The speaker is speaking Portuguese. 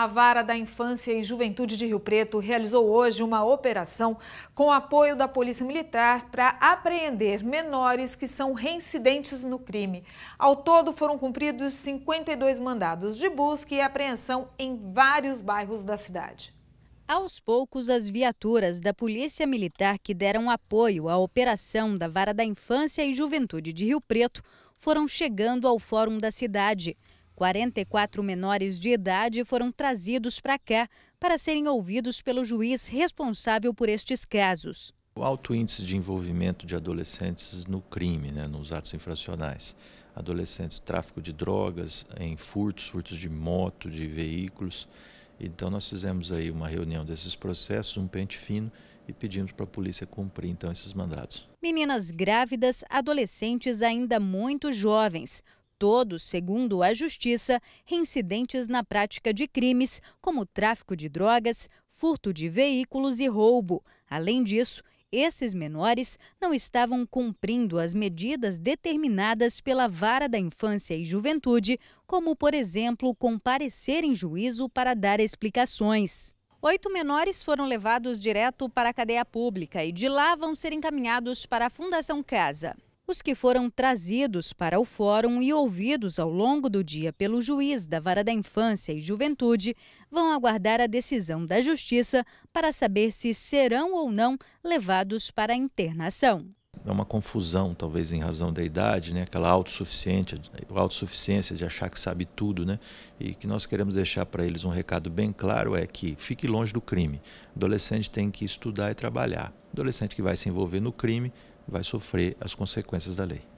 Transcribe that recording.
A Vara da Infância e Juventude de Rio Preto realizou hoje uma operação com apoio da Polícia Militar para apreender menores que são reincidentes no crime. Ao todo, foram cumpridos 52 mandados de busca e apreensão em vários bairros da cidade. Aos poucos, as viaturas da Polícia Militar que deram apoio à operação da Vara da Infância e Juventude de Rio Preto foram chegando ao Fórum da cidade. 44 menores de idade foram trazidos para cá para serem ouvidos pelo juiz responsável por estes casos. O alto índice de envolvimento de adolescentes no crime, né, nos atos infracionais. Adolescentes, tráfico de drogas, em furtos, furtos de moto, de veículos. Então nós fizemos aí uma reunião desses processos, um pente fino, e pedimos para a polícia cumprir então esses mandatos. Meninas grávidas, adolescentes ainda muito jovens todos, segundo a Justiça, reincidentes na prática de crimes como tráfico de drogas, furto de veículos e roubo. Além disso, esses menores não estavam cumprindo as medidas determinadas pela Vara da Infância e Juventude, como, por exemplo, comparecer em juízo para dar explicações. Oito menores foram levados direto para a cadeia pública e de lá vão ser encaminhados para a Fundação Casa. Os que foram trazidos para o fórum e ouvidos ao longo do dia pelo juiz da Vara da Infância e Juventude vão aguardar a decisão da Justiça para saber se serão ou não levados para a internação é uma confusão, talvez em razão da idade, né? aquela autossuficiente, autossuficiência de achar que sabe tudo, né? e que nós queremos deixar para eles um recado bem claro é que fique longe do crime. Adolescente tem que estudar e trabalhar. Adolescente que vai se envolver no crime vai sofrer as consequências da lei.